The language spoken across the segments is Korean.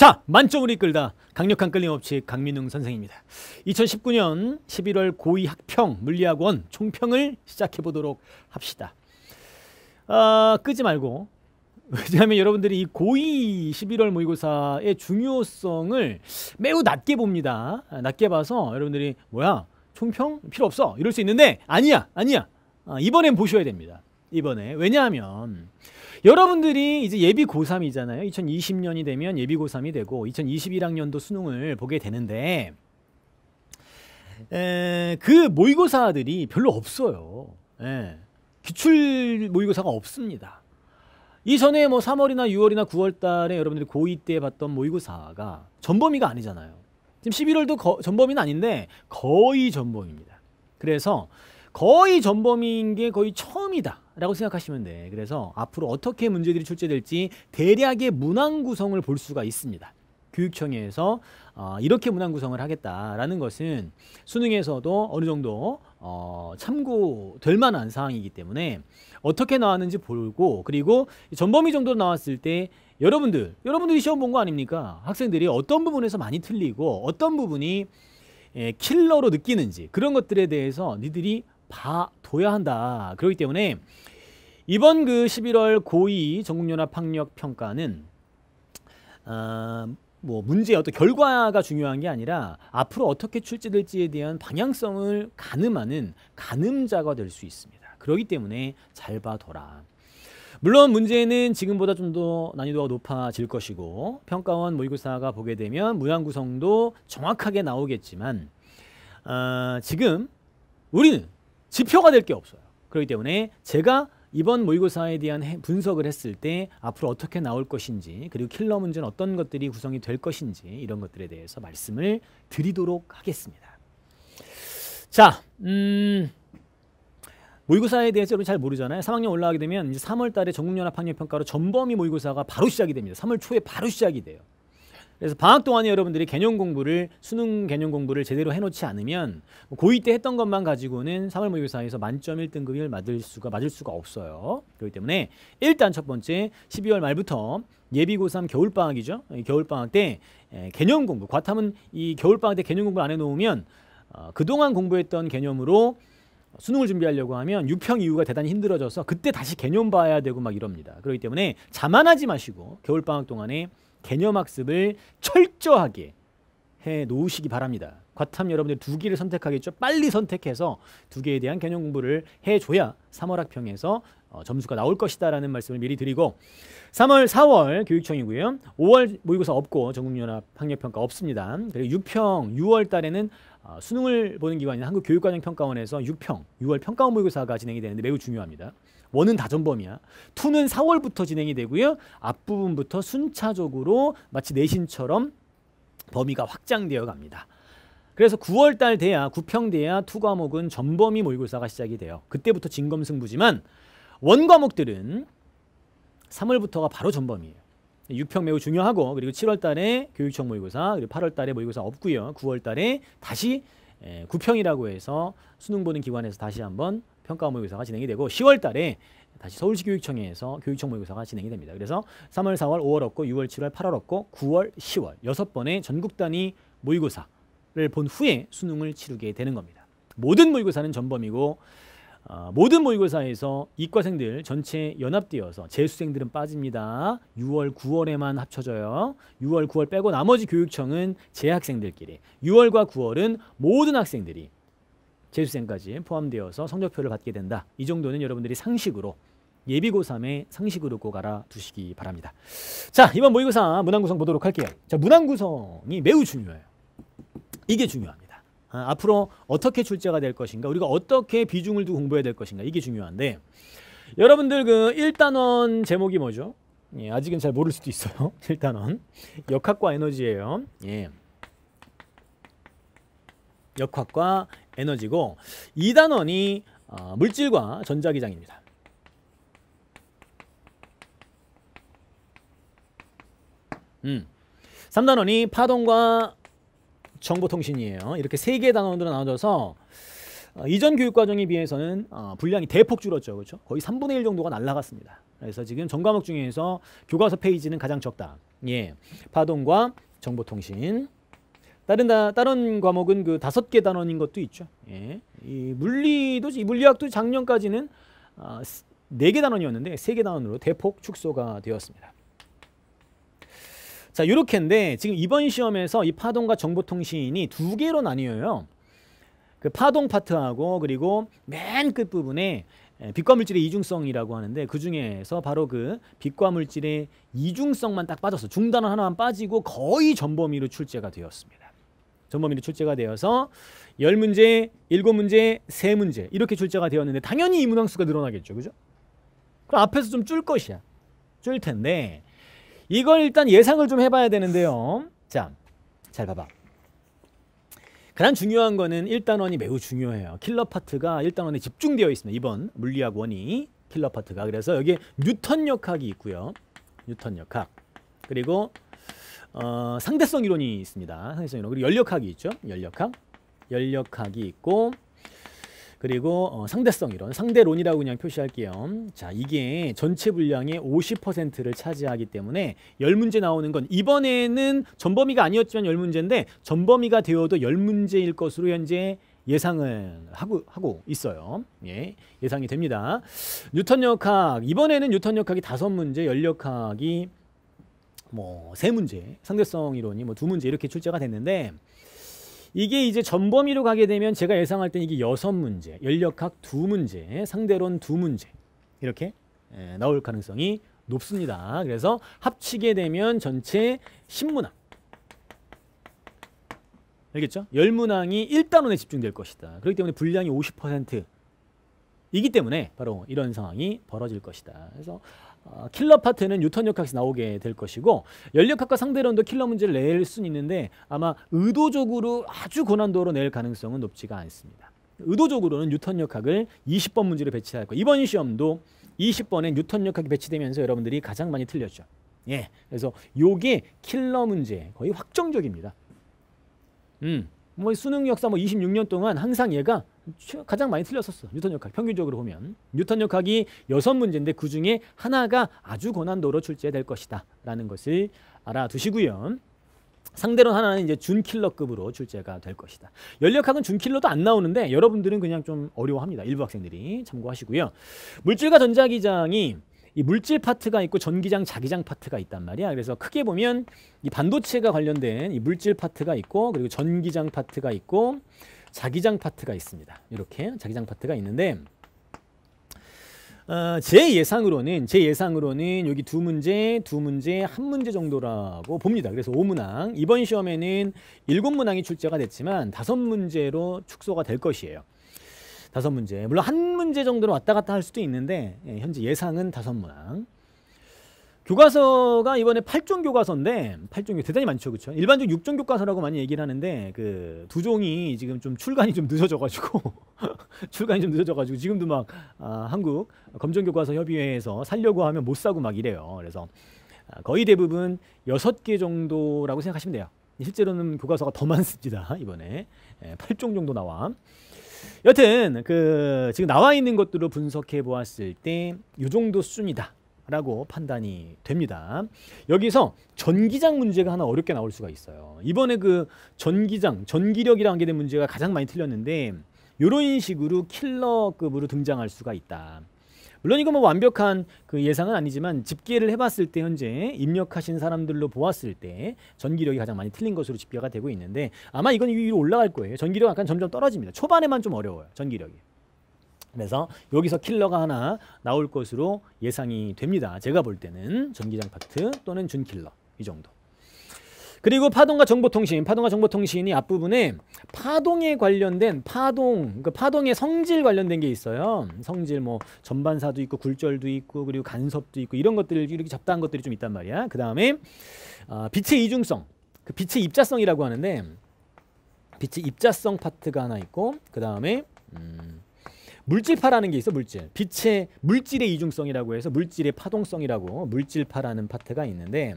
자 만점을 이끌다 강력한 끌림 없이 강민웅 선생입니다. 2019년 11월 고2 학평 물리학원 총평을 시작해보도록 합시다. 아, 끄지 말고 왜냐하면 여러분들이 이 고2 11월 모의고사의 중요성을 매우 낮게 봅니다. 낮게 봐서 여러분들이 뭐야 총평 필요 없어 이럴 수 있는데 아니야 아니야 아, 이번엔 보셔야 됩니다. 이번에 왜냐하면 여러분들이 이제 예비 고3이잖아요. 2020년이 되면 예비 고3이 되고 2021학년도 수능을 보게 되는데 에, 그 모의고사들이 별로 없어요. 에, 예, 기출 모의고사가 없습니다. 이전에 뭐 3월이나 6월이나 9월 달에 여러분들이 고2 때 봤던 모의고사가 전범위가 아니잖아요. 지금 11월도 거, 전범위는 아닌데 거의 전범입니다. 위 그래서 거의 전범위인 게 거의 처음이다. 라고 생각하시면 돼. 그래서 앞으로 어떻게 문제들이 출제될지 대략의 문항 구성을 볼 수가 있습니다. 교육청에서 어, 이렇게 문항 구성을 하겠다라는 것은 수능에서도 어느 정도 어, 참고될 만한 사항이기 때문에 어떻게 나왔는지 보고 그리고 전범위 정도 나왔을 때 여러분들 여러분들이 시험 본 거 아닙니까? 학생들이 어떤 부분에서 많이 틀리고 어떤 부분이 예, 킬러로 느끼는지 그런 것들에 대해서 니들이 봐둬야 한다. 그렇기 때문에 이번 그 11월 고2 전국연합학력평가는 어, 아, 뭐문제 어떤 결과가 중요한 게 아니라 앞으로 어떻게 출제될지에 대한 방향성을 가늠하는 가늠자가 될 수 있습니다. 그러기 때문에 잘 봐둬라. 물론 문제는 지금보다 좀 더 난이도가 높아질 것이고 평가원 모의고사가 보게 되면 문항 구성도 정확하게 나오겠지만 어, 지금 우리는 지표가 될 게 없어요. 그렇기 때문에 제가 이번 모의고사에 대한 분석을 했을 때 앞으로 어떻게 나올 것인지 그리고 킬러 문제는 어떤 것들이 구성이 될 것인지 이런 것들에 대해서 말씀을 드리도록 하겠습니다. 자, 음, 모의고사에 대해서 여러분 잘 모르잖아요. 3학년 올라가게 되면 이제 3월 달에 전국연합학력평가로 전범위 모의고사가 바로 시작이 됩니다. 3월 초에 바로 시작이 돼요. 그래서 방학 동안에 여러분들이 개념 공부를 수능 개념 공부를 제대로 해놓지 않으면 고2 때 했던 것만 가지고는 3월 모의고사에서 만점 1등급을 맞을 수가 맞을 수가 없어요. 그렇기 때문에 일단 첫 번째 12월 말부터 예비고3 겨울방학이죠. 겨울방학 때 개념 공부 과탐은 이 겨울방학 때 개념 공부를 안 해놓으면 어, 그동안 공부했던 개념으로 수능을 준비하려고 하면 유평 이후가 대단히 힘들어져서 그때 다시 개념 봐야 되고 막 이럽니다. 그렇기 때문에 자만하지 마시고 겨울방학 동안에 개념 학습을 철저하게 해 놓으시기 바랍니다. 과탐 여러분들 두 개를 선택하겠죠. 빨리 선택해서 두 개에 대한 개념 공부를 해줘야 3월 학평에서 어, 점수가 나올 것이다라는 말씀을 미리 드리고 3월, 4월 교육청이고요. 5월 모의고사 없고 전국연합 학력평가 없습니다. 그리고 6평 6월 달에는 어, 수능을 보는 기관인 한국교육과정평가원에서 6평, 6월 평가원 모의고사가 진행이 되는데 매우 중요합니다. 원은 다전범이야. 투는 4월부터 진행이 되고요. 앞부분부터 순차적으로 마치 내신처럼 범위가 확장되어 갑니다. 그래서 9월달 돼야 9평 돼야 투 과목은 전범위 모의고사가 시작이 돼요. 그때부터 진검승부지만 원 과목들은 3월부터가 바로 전범이에요. 6평 매우 중요하고 그리고 7월 달에 교육청 모의고사 그리고 8월 달에 모의고사 없고요. 9월 달에 다시 9평이라고 해서 수능 보는 기관에서 다시 한번 평가 모의고사가 진행이 되고 10월 달에 다시 서울시 교육청에서 교육청 모의고사가 진행이 됩니다. 그래서 3월, 4월, 5월 없고 6월, 7월, 8월 없고 9월, 10월 여섯 번의 전국 단위 모의고사를 본 후에 수능을 치르게 되는 겁니다. 모든 모의고사는 전범이고 아, 모든 모의고사에서 이과생들 전체 연합되어서 재수생들은 빠집니다. 6월, 9월에만 합쳐져요. 6월, 9월 빼고 나머지 교육청은 재학생들끼리 6월과 9월은 모든 학생들이 재수생까지 포함되어서 성적표를 받게 된다. 이 정도는 여러분들이 상식으로 예비고3의 상식으로 꼭 알아두시기 바랍니다. 자, 이번 모의고사 문항구성 보도록 할게요. 자, 문항구성이 매우 중요해요. 이게 중요합니다. 아, 앞으로 어떻게 출제가 될 것인가 우리가 어떻게 비중을 두고 공부해야 될 것인가 이게 중요한데 여러분들 그 1단원 제목이 뭐죠? 예, 아직은 잘 모를 수도 있어요. 1단원 역학과 에너지예요. 예. 역학과 에너지고 2단원이 어, 물질과 전자기장입니다. 음. 3단원이 파동과 정보통신이에요. 이렇게 세 개의 단원으로 나눠져서 어, 이전 교육 과정에 비해서는 어, 분량이 대폭 줄었죠. 그렇죠? 거의 3분의 1 정도가 날라갔습니다. 그래서 지금 전 과목 중에서 교과서 페이지는 가장 적다. 예. 파동과 정보통신. 다른 다, 다른 과목은 그 다섯 개 단원인 것도 있죠. 예. 이 물리도 이 물리학도 작년까지는 어, 4개 단원이었는데 세 개 단원으로 대폭 축소가 되었습니다. 자, 요렇게인데 지금 이번 시험에서 이 파동과 정보통신이 두 개로 나뉘어요. 그 파동 파트하고 그리고 맨 끝부분에 빛과 물질의 이중성이라고 하는데 그 중에서 바로 그 빛과 물질의 이중성만 딱 빠졌어. 중단은 하나만 빠지고 거의 전범위로 출제가 되었습니다. 전범위로 출제가 되어서 열문제 일곱 문제세문제 이렇게 출제가 되었는데 당연히 이 문항수가 늘어나겠죠. 그죠? 그럼 앞에서 좀 줄 것이야. 줄 텐데 이걸 일단 예상을 좀 해봐야 되는데요. 자, 잘 봐봐. 가장 중요한 거는 1단원이 매우 중요해요. 킬러 파트가 1단원에 집중되어 있습니다. 이번 물리학 원이 킬러 파트가. 그래서 여기 에 뉴턴 역학이 있고요. 뉴턴 역학. 그리고 어, 상대성 이론이 있습니다. 상대성 이론. 그리고 열역학이 있죠. 열역학. 열역학이 있고 그리고 어, 상대성 이론, 상대론이라고 그냥 표시할게요. 자, 이게 전체 분량의 50%를 차지하기 때문에 열문제 나오는 건 이번에는 전범위가 아니었지만 열문제인데 전범위가 되어도 열문제일 것으로 현재 예상을 하고, 하고 있어요. 예, 예상이 됩니다. 뉴턴 역학, 이번에는 뉴턴 역학이 다섯 문제, 열 역학이 뭐 세 문제, 상대성 이론이 뭐 두 문제 이렇게 출제가 됐는데 이게 이제 전범위로 가게 되면 제가 예상할 땐 이게 여섯 문제, 연력학 두 문제, 상대론 두 문제 이렇게 예, 나올 가능성이 높습니다. 그래서 합치게 되면 전체 10문항 알겠죠? 10문항이 1단원에 집중될 것이다. 그렇기 때문에 분량이 50% 이기 때문에 바로 이런 상황이 벌어질 것이다. 그래서 어, 킬러 파트는 뉴턴 역학에서 나오게 될 것이고 연력학과 상대론도 킬러 문제를 낼 수는 있는데 아마 의도적으로 아주 고난도로 낼 가능성은 높지가 않습니다. 의도적으로는 뉴턴 역학을 20번 문제로 배치할 거. 이번 시험도 20번에 뉴턴 역학이 배치되면서 여러분들이 가장 많이 틀렸죠. 예. 그래서 요게 킬러 문제 거의 확정적입니다. 음. 뭐 수능 역사 뭐 26년 동안 항상 얘가 가장 많이 틀렸었어. 뉴턴 역학. 평균적으로 보면. 뉴턴 역학이 여섯 문제인데 그중에 하나가 아주 고난도로 출제될 것이다. 라는 것을 알아두시고요. 상대론 하나는 이제 준킬러급으로 출제가 될 것이다. 연력학은 준킬러도 안 나오는데 여러분들은 그냥 좀 어려워합니다. 일부 학생들이 참고하시고요. 물질과 전자기장이 이 물질 파트가 있고 전기장 자기장 파트가 있단 말이야. 그래서 크게 보면 이 반도체가 관련된 이 물질 파트가 있고 그리고 전기장 파트가 있고 자기장 파트가 있습니다. 이렇게 자기장 파트가 있는데 어, 제 예상으로는 제 예상으로는 여기 두 문제, 두 문제, 한 문제 정도라고 봅니다. 그래서 5문항 이번 시험에는 7문항이 출제가 됐지만 5문제로 축소가 될 것이에요. 다섯 문제 물론 한 문제 정도로 왔다 갔다 할 수도 있는데 예, 현재 예상은 다섯 문항 교과서가 이번에 8종 교과서인데 8종교 대단히 많죠. 그렇죠? 일반적 6종 교과서라고 많이 얘기를 하는데 그 두 종이 지금 좀 출간이 좀 늦어져 가지고 출간이 좀 늦어져 가지고 지금도 막 아, 한국 검정 교과서 협의회에서 살려고 하면 못 사고 막 이래요. 그래서 아, 거의 대부분 6개 정도라고 생각하시면 돼요. 실제로는 교과서가 더 많습니다. 이번에 8종 예, 정도 나와. 여튼 그 지금 나와 있는 것들을 분석해 보았을 때 이 정도 수준이다. 라고 판단이 됩니다. 여기서 전기장 문제가 하나 어렵게 나올 수가 있어요. 이번에 그 전기장, 전기력이랑 관계된 문제가 가장 많이 틀렸는데 이런 식으로 킬러급으로 등장할 수가 있다. 물론 이건뭐 완벽한 그 예상은 아니지만 집계를 해봤을 때 현재 입력하신 사람들로 보았을 때 전기력이 가장 많이 틀린 것으로 집계가 되고 있는데 아마 이건 위로 올라갈 거예요. 전기력 약간 점점 떨어집니다. 초반에만 좀 어려워요. 전기력이. 그래서 여기서 킬러가 하나 나올 것으로 예상이 됩니다. 제가 볼 때는 전기장 파트 또는 준킬러 이 정도. 그리고 파동과 정보통신, 파동과 정보통신이 앞부분에 파동에 관련된 파동, 그 파동의 성질 관련된 게 있어요. 성질 뭐 전반사도 있고 굴절도 있고 그리고 간섭도 있고 이런 것들을 이렇게 잡다한 것들이 좀 있단 말이야. 그 다음에 어, 아, 빛의 이중성, 그 빛의 입자성이라고 하는데 빛의 입자성 파트가 하나 있고 그 다음에 음, 물질파라는 게 있어 물질. 빛의 물질의 이중성이라고 해서 물질의 파동성이라고 물질파라는 파트가 있는데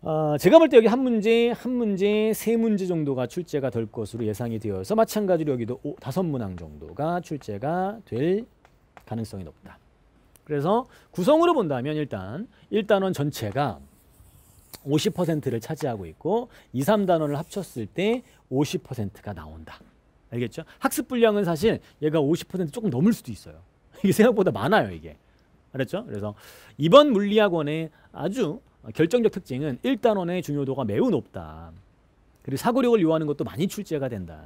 어, 제가 볼 때 여기 한 문제, 한 문제, 세 문제 정도가 출제가 될 것으로 예상이 되어서 마찬가지로 여기도 오, 다섯 문항 정도가 출제가 될 가능성이 높다. 그래서 구성으로 본다면 일단 1단원 전체가 50%를 차지하고 있고 2, 3단원을 합쳤을 때 50%가 나온다. 알겠죠? 학습 분량은 사실 얘가 50% 조금 넘을 수도 있어요. 이게 생각보다 많아요, 이게. 알았죠? 그래서 이번 물리학원의 아주 결정적 특징은 1단원의 중요도가 매우 높다. 그리고 사고력을 요하는 것도 많이 출제가 된다.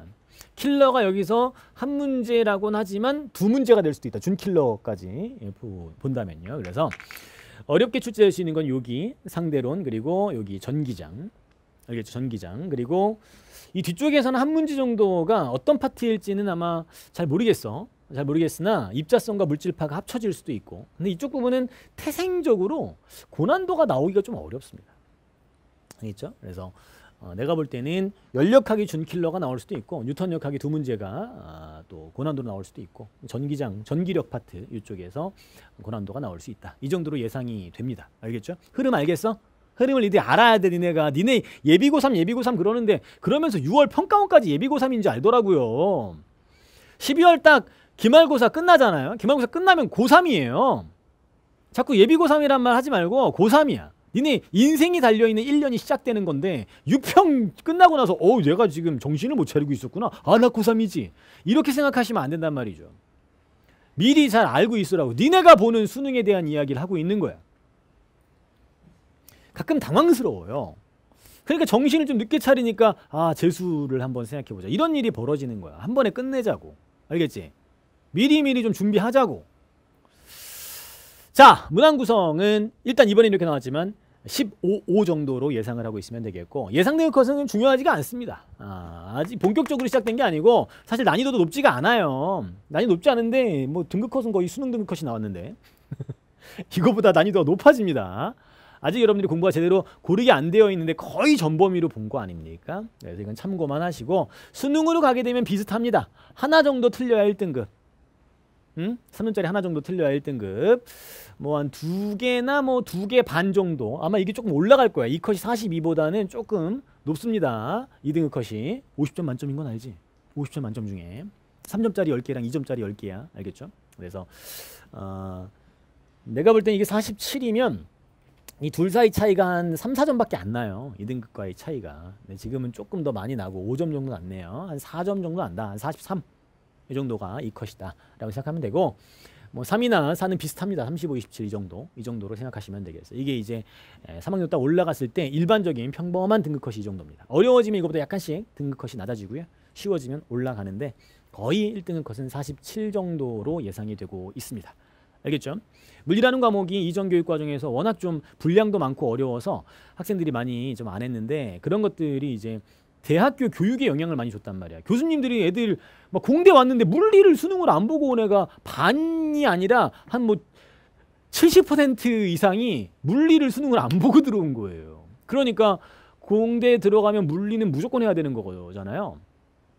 킬러가 여기서 한 문제라고는 하지만 두 문제가 될 수도 있다. 준킬러까지 예, 본다면요. 그래서 어렵게 출제할 수 있는 건 여기 상대론 그리고 여기 전기장 알겠죠? 전기장 그리고 이 뒤쪽에서는 한 문제 정도가 어떤 파트일지는 아마 잘 모르겠어. 잘 모르겠으나 입자성과 물질파가 합쳐질 수도 있고 근데 이쪽 부분은 태생적으로 고난도가 나오기가 좀 어렵습니다. 알겠죠? 그래서 어, 내가 볼 때는 열역학이 준킬러가 나올 수도 있고 뉴턴 역학이 두 문제가 아, 또 고난도로 나올 수도 있고 전기장, 전기력 파트 이쪽에서 고난도가 나올 수 있다. 이 정도로 예상이 됩니다. 알겠죠? 흐름 알겠어? 흐름을 이들이 알아야 돼 니네가 니네 예비고3 예비고3 그러는데 그러면서 6월 평가원까지 예비고3인지 알더라고요 12월 딱 기말고사 끝나잖아요 기말고사 끝나면 고3이에요 자꾸 예비고3이란 말 하지 말고 고3이야 니네 인생이 달려있는 1년이 시작되는 건데 6평 끝나고 나서 어우내가 지금 정신을 못 차리고 있었구나 아 나 고3이지 이렇게 생각하시면 안 된단 말이죠 미리 잘 알고 있으라고 니네가 보는 수능에 대한 이야기를 하고 있는 거야 가끔 당황스러워요. 그러니까 정신을 좀 늦게 차리니까 아 재수를 한번 생각해보자 이런 일이 벌어지는 거야 한 번에 끝내자고 알겠지 미리미리 좀 준비하자고 자 문항구성은 일단 이번에 이렇게 나왔지만 15호 정도로 예상을 하고 있으면 되겠고 예상된 것은 중요하지가 않습니다 아, 아직 본격적으로 시작된 게 아니고 사실 난이도도 높지가 않아요 난이도 높지 않은데 뭐 등급 컷은 거의 수능 등급 컷이 나왔는데 이거보다 난이도가 높아집니다 아직 여러분들이 공부가 제대로 고르게 안 되어 있는데 거의 전범위로 본 거 아닙니까? 네, 그래서 이건 참고만 하시고 수능으로 가게 되면 비슷합니다. 하나 정도 틀려야 1등급. 음? 3년짜리 하나 정도 틀려야 1등급. 뭐 한 두 개나 뭐 두 개 반 정도. 아마 이게 조금 올라갈 거야. 이 컷이 42보다는 조금 높습니다. 2등급 컷이. 50점 만점인 건 알지? 50점 만점 중에. 3점짜리 10개랑 2점짜리 10개야. 알겠죠? 그래서 어, 내가 볼 땐 이게 47이면 이둘 사이 차이가 한 3, 4점밖에 안 나요. 2등급과의 차이가. 네, 지금은 조금 더 많이 나고 5점 정도 났네요. 한 4점 정도 난다. 한 43. 이 정도가 이 컷이다. 라고 생각하면 되고 뭐 3이나 4는 비슷합니다. 35, 27이 정도. 이 정도로 생각하시면 되겠어요. 이게 이제 3학년 예, 딱 올라갔을 때 일반적인 평범한 등급컷이 이 정도입니다. 어려워지면 이것보다 약간씩 등급컷이 낮아지고요. 쉬워지면 올라가는데 거의 1등급컷은 47 정도로 예상이 되고 있습니다. 알겠죠? 물리라는 과목이 이전 교육 과정에서 워낙 좀 분량도 많고 어려워서 학생들이 많이 좀 안 했는데 그런 것들이 이제 대학교 교육에 영향을 많이 줬단 말이야. 교수님들이 애들 막 공대 왔는데 물리를 수능을 안 보고 온 애가 반이 아니라 한 뭐 70% 이상이 물리를 수능을 안 보고 들어온 거예요. 그러니까 공대 들어가면 물리는 무조건 해야 되는 거잖아요.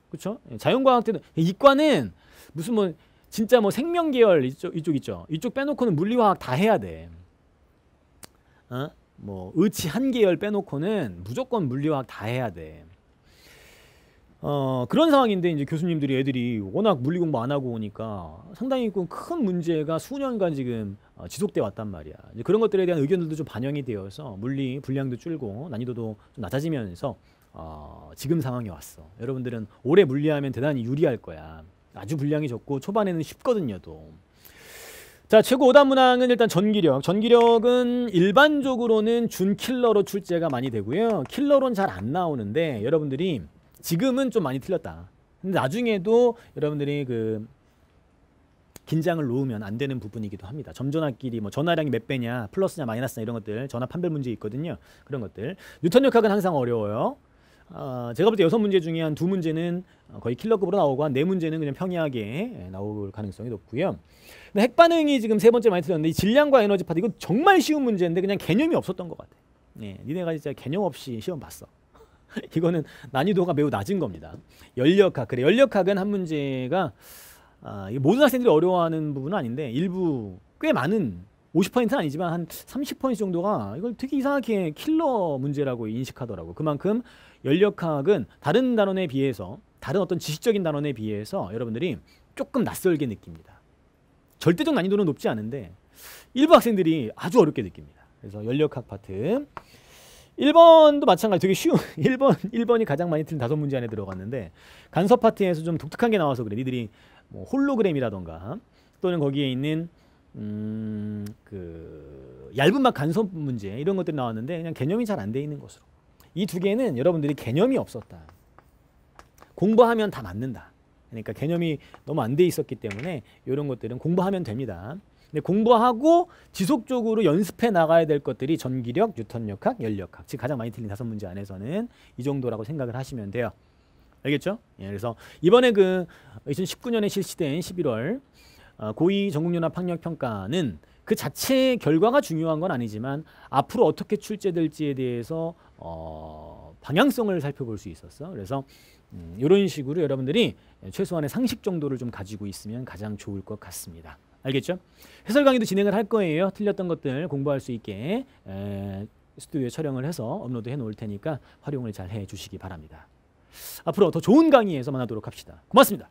그렇죠? 자연과학 때는 이과는 무슨 뭐 진짜 뭐 생명 계열 이쪽 이쪽 있죠. 이쪽 빼놓고는 물리화학 다 해야 돼. 어? 뭐 의치 한 계열 빼놓고는 무조건 물리화학 다 해야 돼. 어 그런 상황인데 이제 교수님들이 애들이 워낙 물리 공부 안 하고 오니까 상당히 그 큰 문제가 수년간 지금 어, 지속돼 왔단 말이야. 이제 그런 것들에 대한 의견들도 좀 반영이 되어서 물리 분량도 줄고 난이도도 좀 낮아지면서 어, 지금 상황이 왔어. 여러분들은 올해 물리하면 대단히 유리할 거야. 아주 분량이 적고 초반에는 쉽거든요 또. 자 최고 5단 문항은 일단 전기력 전기력은 일반적으로는 준킬러로 출제가 많이 되고요 킬러론 잘 안 나오는데 여러분들이 지금은 좀 많이 틀렸다 근데 나중에도 여러분들이 그 긴장을 놓으면 안 되는 부분이기도 합니다. 점전압끼리 뭐 전화량이 몇 배냐, 플러스냐, 마이너스냐 이런 것들 전압 판별 문제 있거든요. 그런 것들. 뉴턴 역학은 항상 어려워요. 어, 제가 볼 때 여섯 문제 중에 한 두 문제는 어, 거의 킬러급으로 나오고 한 네 문제는 그냥 평이하게 예, 나올 가능성이 높고요. 근데 핵 반응이 지금 세 번째 많이 틀렸는데 이 질량과 에너지 파트 이건 정말 쉬운 문제인데 그냥 개념이 없었던 것 같아. 예, 니네가 진짜 개념 없이 시험 봤어. 이거는 난이도가 매우 낮은 겁니다. 연력학 그래 연력학은 한 문제가 아, 모든 학생들이 어려워하는 부분은 아닌데 일부 꽤 많은 50%는 아니지만 한 30% 정도가 이걸 되게 이상하게 킬러 문제라고 인식하더라고. 그만큼 연력학은 다른 단원에 비해서 다른 어떤 지식적인 단원에 비해서 여러분들이 조금 낯설게 느낍니다. 절대적 난이도는 높지 않은데 일부 학생들이 아주 어렵게 느낍니다. 그래서 연력학 파트 1번도 마찬가지 되게 쉬운 1번 1번이 가장 많이 틀린 다섯 문제 안에 들어갔는데 간섭 파트에서 좀 독특한 게 나와서 그래. 니들이 뭐 홀로그램이라던가 또는 거기에 있는 음, 그 얇은 막 간섭 문제 이런 것들이 나왔는데 그냥 개념이 잘 안 돼 있는 것으로. 이 두 개는 여러분들이 개념이 없었다. 공부하면 다 맞는다. 그러니까 개념이 너무 안 돼 있었기 때문에 이런 것들은 공부하면 됩니다. 근데 공부하고 지속적으로 연습해 나가야 될 것들이 전기력, 뉴턴역학, 열역학. 즉 가장 많이 틀린 다섯 문제 안에서는 이 정도라고 생각을 하시면 돼요. 알겠죠? 예, 그래서 이번에 그 2019년에 실시된 11월 어, 고위 전국연합 학력평가는 그 자체의 결과가 중요한 건 아니지만 앞으로 어떻게 출제될지에 대해서 어, 방향성을 살펴볼 수 있었어. 그래서 음, 이런 식으로 여러분들이 최소한의 상식 정도를 좀 가지고 있으면 가장 좋을 것 같습니다. 알겠죠? 해설 강의도 진행을 할 거예요. 틀렸던 것들 공부할 수 있게 스튜디오에 촬영을 해서 업로드 해 놓을 테니까 활용을 잘해 주시기 바랍니다. 앞으로 더 좋은 강의에서 만나도록 합시다. 고맙습니다.